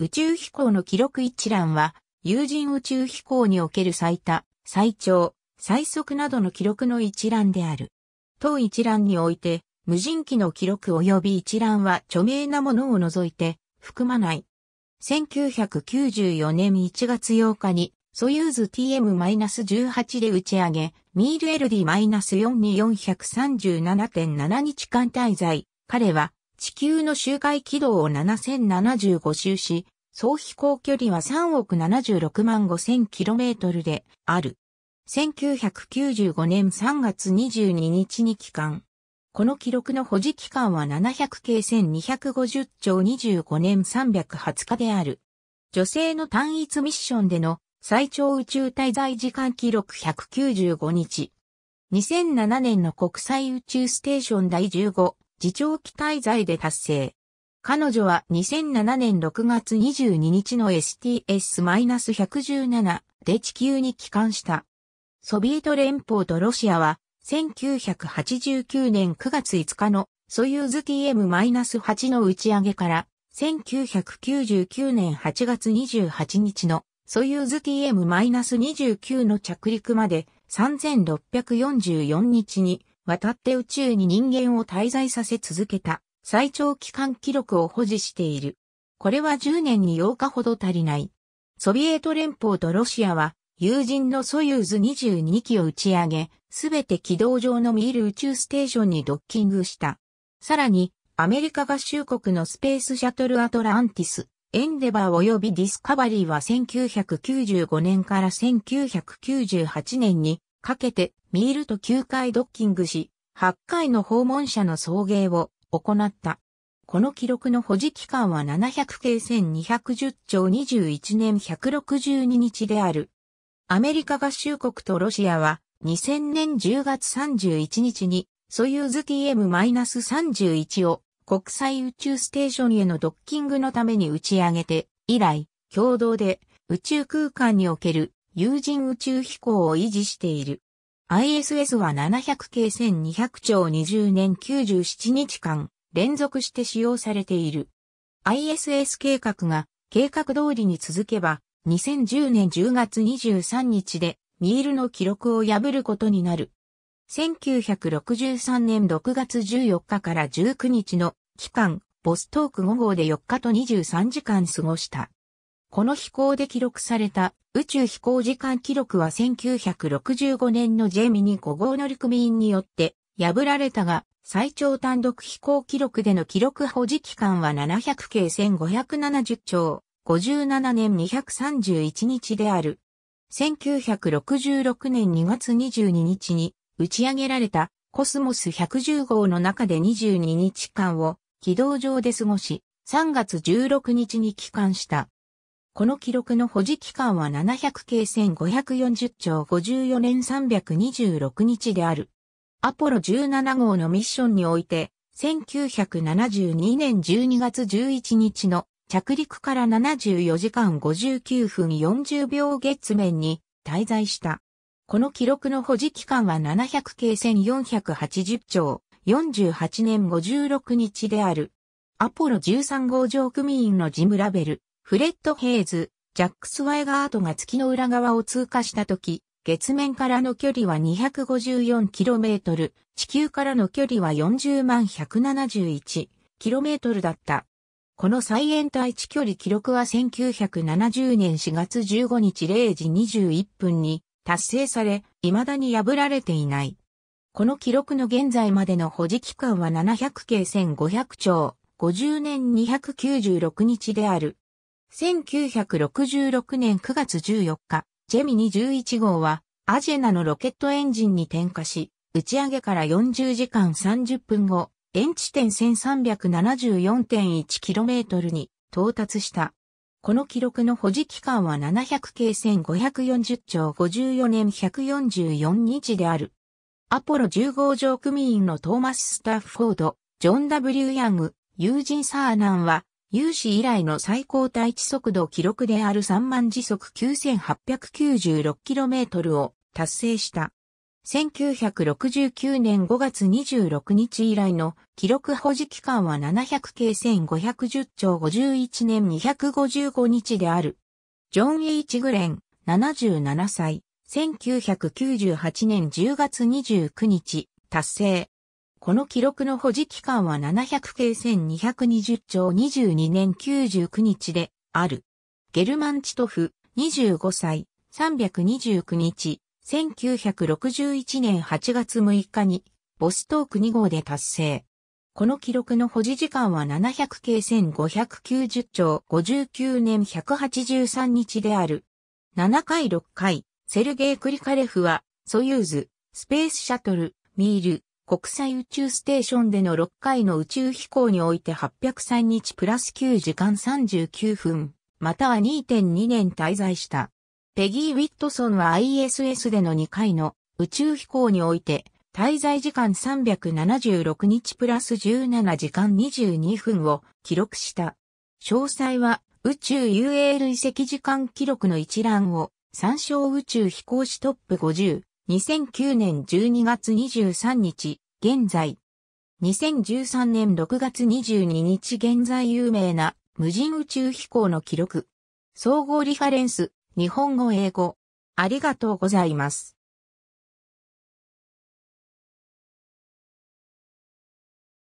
宇宙飛行の記録一覧は、有人宇宙飛行における最多、最長、最速などの記録の一覧である。当一覧において、無人機の記録及び一覧は著名なものを除いて含まない。1994年1月8日に、ソユーズ TM-18 で打ち上げ、ミール LD-4 に437.7日間滞在。彼は地球の周回軌道を7075周し、総飛行距離は3億76万5 0 0 0トルである。1995年3月22日に帰還。この記録の保持期間は700計1250兆25年320日である。女性の単一ミッションでの最長宇宙滞在時間記録195日。2007年の国際宇宙ステーション第15自長期滞在で達成。彼女は2007年6月22日の STS-117 で地球に帰還した。ソビエト連邦とロシアは1989年9月5日のソユーズ TM-8 の打ち上げから1999年8月28日のソユーズ TM-29 の着陸まで3644日に渡って宇宙に人間を滞在させ続けた最長期間記録を保持している。これは10年に8日ほど足りない。ソビエト連邦とロシアは友人のソユーズ22機を打ち上げ、すべて軌道上の見える宇宙ステーションにドッキングした。さらに、アメリカ合衆国のスペースシャトルアトランティス、エンデバー及びディスカバリーは1995年から1998年にかけてミールと9回ドッキングし、8回の訪問者の送迎を行った。この記録の保持期間は700系1210兆21年162日である。アメリカ合衆国とロシアは2000年10月31日にソユーズ TM-31 を国際宇宙ステーションへのドッキングのために打ち上げて以来共同で宇宙空間における有人宇宙飛行を維持している。ISS は700系1200兆20年97日間連続して使用されている。ISS 計画が計画通りに続けば2010年10月23日でミールの記録を破ることになる。1963年6月14日から19日の期間、ボストーク5号で4日と23時間過ごした。この飛行で記録された宇宙飛行時間記録は1965年のジェミニ5号乗組員によって破られたが、最長単独飛行記録での記録保持期間は700計1570兆57年231日である。1966年2月22日に打ち上げられたコスモス110号の中で22日間を軌道上で過ごし、3月16日に帰還した。この記録の保持期間は700系1540兆54年326日である。アポロ17号のミッションにおいて、1972年12月11日の着陸から74時間59分40秒月面に滞在した。この記録の保持期間は700系1480兆48年56日である。アポロ13号乗組員のジム・ラベル、フレッド・ヘイズ、ジャック・スワイガートが月の裏側を通過した時、月面からの距離は 254km、地球からの距離は40万 171km だった。この再延滞地距離記録は1970年4月15日0時21分に達成され、未だに破られていない。この記録の現在までの保持期間は700計1500兆、50年296日である。1966年9月14日、ジェミニ11号は、アジェナのロケットエンジンに点火し、打ち上げから40時間30分後、遠地点 1374.1km に到達した。この記録の保持期間は700系1540兆54年144日である。アポロ10号乗組員のトーマス・スタッフフォード、ジョン・ W・ ヤング、ユージン・サーナンは、有史以来の最高対地速度記録である3万時速 9896km を達成した。1969年5月26日以来の記録保持期間は700系1510兆51年255日である。ジョン・エイチ・グレン、77歳、1998年10月29日、達成。この記録の保持期間は700系1220兆22年99日である。ゲルマンチトフ、25歳、329日、1961年8月6日に、ボストーク2号で達成。この記録の保持時間は700系1590兆59年183日である。7回6回、セルゲイ・クリカレフは、ソユーズ、スペースシャトル、ミール、国際宇宙ステーションでの6回の宇宙飛行において803日プラス9時間39分、または2.2年滞在した。ペギー・ウィットソンは ISS での2回の宇宙飛行において滞在時間376日プラス17時間22分を記録した。詳細は宇宙 UA 累積時間記録の一覧を参照宇宙飛行士トップ50 2009年12月23日、現在。2013年6月22日現在有名な無人宇宙飛行の記録。総合リファレンス、日本語英語。ありがとうございます。